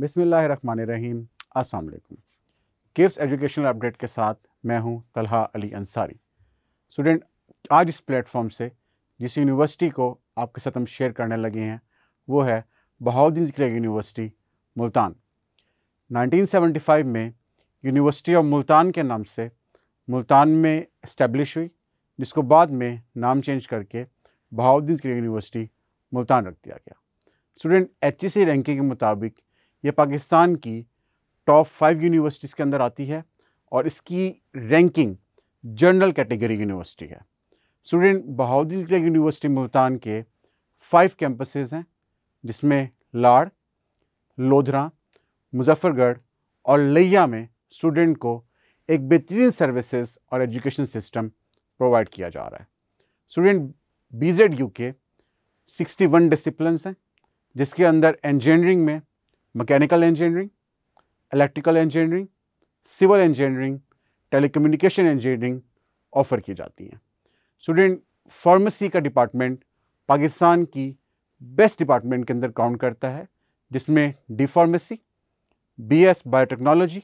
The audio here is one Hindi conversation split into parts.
बिसमीम अस्सलाम किप्स एजुकेशनल अपडेट के साथ मैं हूं तलहा अली अंसारी स्टूडेंट आज इस प्लेटफॉर्म से जिस यूनिवर्सिटी को आपके साथ हम शेयर करने लगे हैं वो है बहाउद्दीन जिक्र यूनिवर्सिटी मुल्तान 1975 में यूनिवर्सिटी ऑफ मुल्तान के नाम से मुल्तान में इस्टेब्लिश हुई जिसको बाद में नाम चेंज करके बहाउद्दीन जिक्र यूनिवर्सिटी मुल्तान रख दिया गया स्टूडेंट एच रैंकिंग के मुताबिक ये पाकिस्तान की टॉप फाइव यूनिवर्सिटीज़ के अंदर आती है और इसकी रैंकिंग जनरल कैटेगरी यूनिवर्सिटी है स्टूडेंट बहाउद्दीन यूनिवर्सिटी मुल्तान के फाइव कैंपसेस हैं जिसमें लाड़ लोधरा मुजफ्फरगढ़ और लैया में स्टूडेंट को एक बेहतरीन सर्विसेज और एजुकेशन सिस्टम प्रोवाइड किया जा रहा है स्टूडेंट बी जेड यू के वन डिसिप्लिन हैं जिसके अंदर इंजीनियरिंग में mechanical engineering electrical engineering civil engineering telecommunication engineering offer की जाती हैं स्टूडेंट फार्मेसी का डिपार्टमेंट पाकिस्तान की बेस्ट डिपार्टमेंट के अंदर काउंट करता है जिसमें D pharmacy B S biotechnology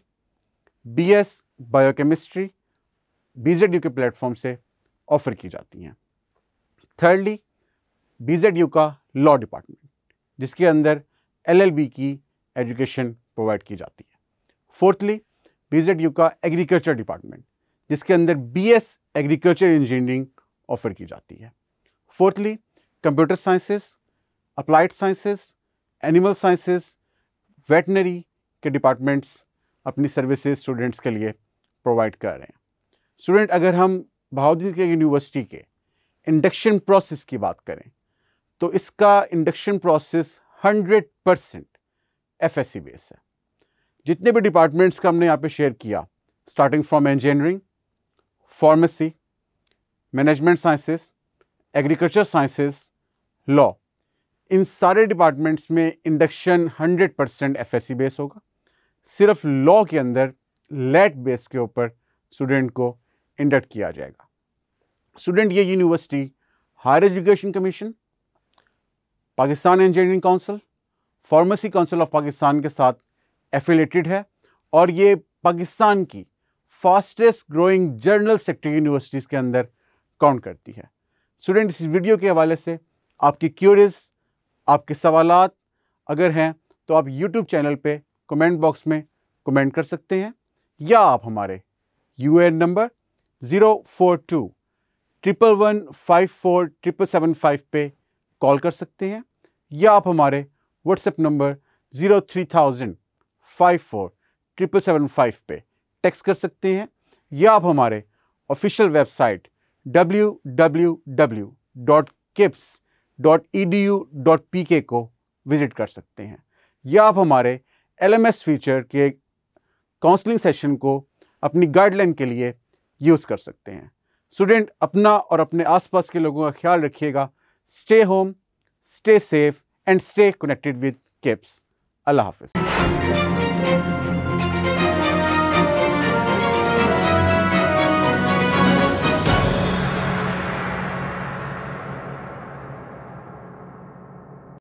B S biochemistry B Z U के प्लेटफॉर्म से ऑफ़र की जाती हैं थर्डली बी जेड यू का लॉ डिपार्टमेंट जिसके अंदर एल एल बी की एजुकेशन प्रोवाइड की जाती है फोर्थली बी का एग्रीकल्चर डिपार्टमेंट जिसके अंदर B S agriculture engineering offer की जाती है fourthly computer sciences applied sciences animal sciences veterinary के डिपार्टमेंट्स अपनी सर्विसेज स्टूडेंट्स के लिए प्रोवाइड कर रहे हैं स्टूडेंट अगर हम बहाउद्दीन यूनिवर्सिटी के इंडक्शन प्रोसेस की बात करें तो इसका induction process 100 percent F S C base है जितने भी डिपार्टमेंट्स का हमने यहाँ पे शेयर किया starting from engineering pharmacy management sciences agriculture sciences law इन सारे डिपार्टमेंट्स में induction 100 percent F S C base होगा सिर्फ लॉ के अंदर लेट बेस के ऊपर स्टूडेंट को इंडक्ट किया जाएगा स्टूडेंट ये university higher education commission Pakistan engineering council pharmacy council of Pakistan के साथ एफिलेटेड है और ये पाकिस्तान की fastest growing general sector universities के अंदर काउंट करती है स्टूडेंट इस वीडियो के हवाले से आपकी क्यूरीज आपके सवाल अगर हैं तो आप यूट्यूब चैनल पे कमेंट बॉक्स में कमेंट कर सकते हैं या आप हमारे U number zero four two triple one five four triple seven five पे कॉल कर सकते हैं या आप हमारे WhatsApp number zero three thousand five four triple seven five पे टेक्स्ट कर सकते हैं या आप हमारे official website W W W dot Kips dot E D U dot P K को विज़िट कर सकते हैं या आप हमारे एल एम एस फीचर के काउंसलिंग सेशन को अपनी गाइडलाइन के लिए यूज़ कर सकते हैं स्टूडेंट अपना और अपने आसपास के लोगों का ख्याल रखिएगा stay home stay safe and stay connected with Kips. Allah Hafiz.